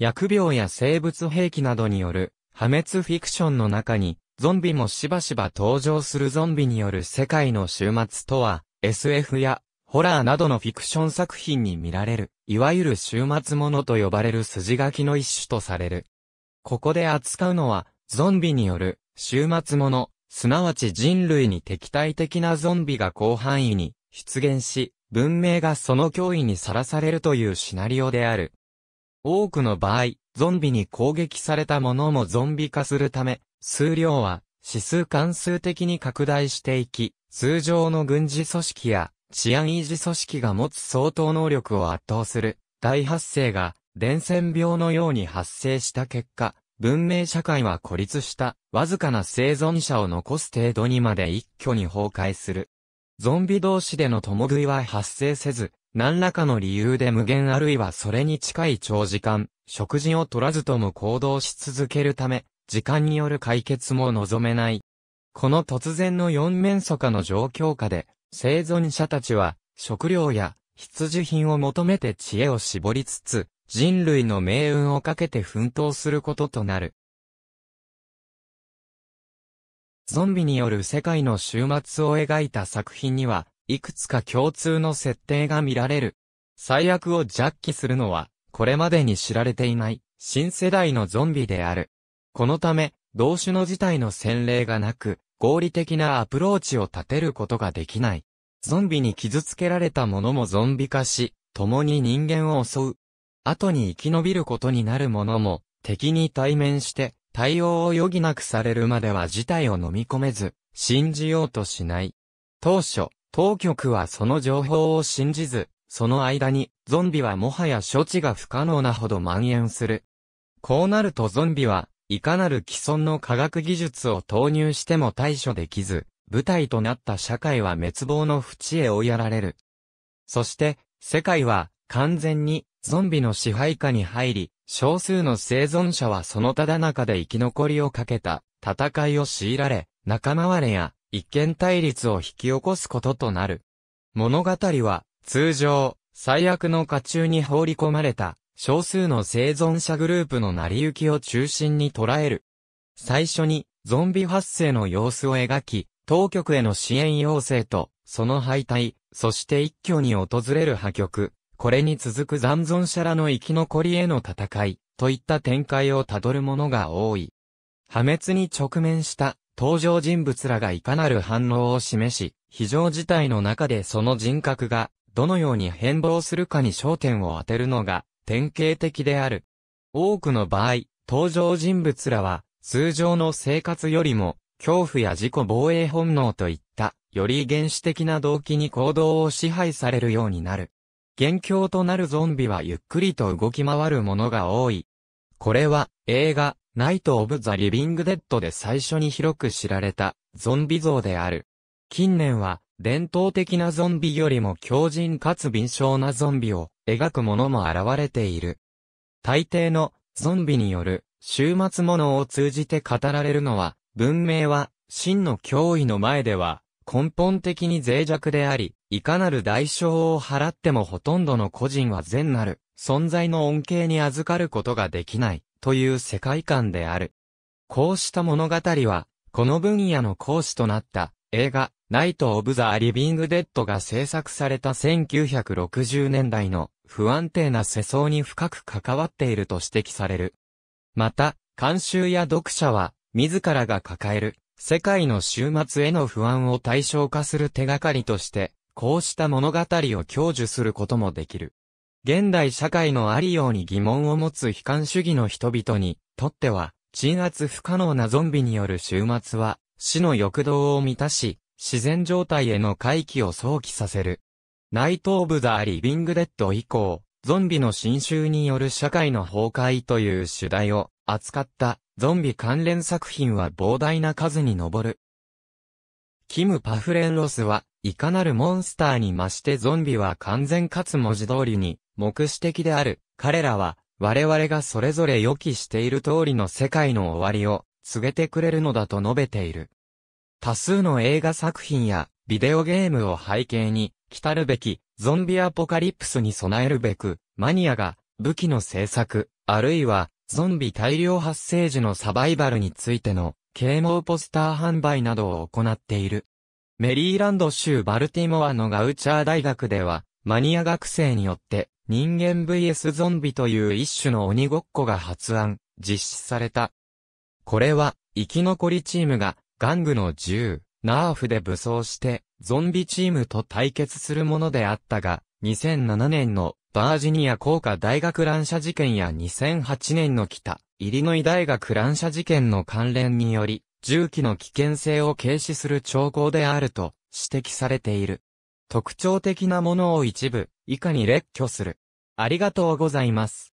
薬病や生物兵器などによる破滅フィクションの中に、ゾンビもしばしば登場するゾンビによる世界の終末とは、SF やホラーなどのフィクション作品に見られる、いわゆる終末ものと呼ばれる筋書きの一種とされる。ここで扱うのは、ゾンビによる終末もの、すなわち人類に敵対的なゾンビが広範囲に出現し、文明がその脅威にさらされるというシナリオである。多くの場合、ゾンビに攻撃されたものもゾンビ化するため、数量は指数関数的に拡大していき、通常の軍事組織や治安維持組織が持つ相当能力を圧倒する大発生が伝染病のように発生した結果、文明社会は孤立したわずかな生存者を残す程度にまで一挙に崩壊する。ゾンビ同士での共食いは発生せず、何らかの理由で無限あるいはそれに近い長時間、食事を取らずとも行動し続けるため、時間による解決も望めない。この突然の四面疎下の状況下で、生存者たちは、食料や必需品を求めて知恵を絞りつつ、人類の命運をかけて奮闘することとなる。ゾンビによる世界の終末を描いた作品には、いくつか共通の設定が見られる。最悪をジャッキするのは、これまでに知られていない、新世代のゾンビである。このため、同種の事態の洗礼がなく、合理的なアプローチを立てることができない。ゾンビに傷つけられた者もゾンビ化し、共に人間を襲う。後に生き延びることになる者も、敵に対面して、対応を余儀なくされるまでは事態を飲み込めず、信じようとしない。当初、当局はその情報を信じず、その間に、ゾンビはもはや処置が不可能なほど蔓延する。こうなるとゾンビは、いかなる既存の科学技術を投入しても対処できず、舞台となった社会は滅亡の淵へ追いやられる。そして、世界は、完全に、ゾンビの支配下に入り、少数の生存者はそのただ中で生き残りをかけた、戦いを強いられ、仲間割れや、一見対立を引き起こすこととなる。物語は、通常、最悪の下中に放り込まれた、少数の生存者グループの成り行きを中心に捉える。最初に、ゾンビ発生の様子を描き、当局への支援要請と、その敗退、そして一挙に訪れる破局、これに続く残存者らの生き残りへの戦い、といった展開をたどるものが多い。破滅に直面した登場人物らがいかなる反応を示し、非常事態の中でその人格が、どのように変貌するかに焦点を当てるのが、典型的である。多くの場合、登場人物らは、通常の生活よりも、恐怖や自己防衛本能といった、より原始的な動機に行動を支配されるようになる。元凶となるゾンビはゆっくりと動き回るものが多い。これは、映画、ナイト・オブ・ザ・リビング・デッドで最初に広く知られたゾンビ像である。近年は伝統的なゾンビよりも強靭かつ敏捷なゾンビを描くものも現れている。大抵のゾンビによる終末ものを通じて語られるのは文明は真の脅威の前では根本的に脆弱であり、いかなる代償を払ってもほとんどの個人は善なる存在の恩恵に預かることができない。という世界観である。こうした物語は、この分野の講師となった映画、ナイト・オブ・ザ・リビング・デッドが制作された1960年代の不安定な世相に深く関わっていると指摘される。また、監修や読者は、自らが抱える、世界の終末への不安を対象化する手がかりとして、こうした物語を享受することもできる。現代社会のありように疑問を持つ悲観主義の人々にとっては、鎮圧不可能なゾンビによる終末は、死の欲動を満たし、自然状態への回帰を想起させる。ナイト・オブ・ザ・リビング・デッド以降、ゾンビの侵襲による社会の崩壊という主題を扱ったゾンビ関連作品は膨大な数に上る。キム・パフレンロスは、いかなるモンスターに増してゾンビは完全かつ文字通りに、目視的である。彼らは、我々がそれぞれ予期している通りの世界の終わりを告げてくれるのだと述べている。多数の映画作品やビデオゲームを背景に、来たるべきゾンビアポカリプスに備えるべく、マニアが武器の制作、あるいはゾンビ大量発生時のサバイバルについての啓蒙ポスター販売などを行っている。メリーランド州バルティモアのガウチャー大学では、マニア学生によって人間 vs ゾンビという一種の鬼ごっこが発案、実施された。これは、生き残りチームが、玩具の銃、ナーフで武装して、ゾンビチームと対決するものであったが、2007年のバージニア工科大学乱射事件や2008年の北、イリノイ大学乱射事件の関連により、銃器の危険性を軽視する兆候であると指摘されている。特徴的なものを一部以下に列挙する。ありがとうございます。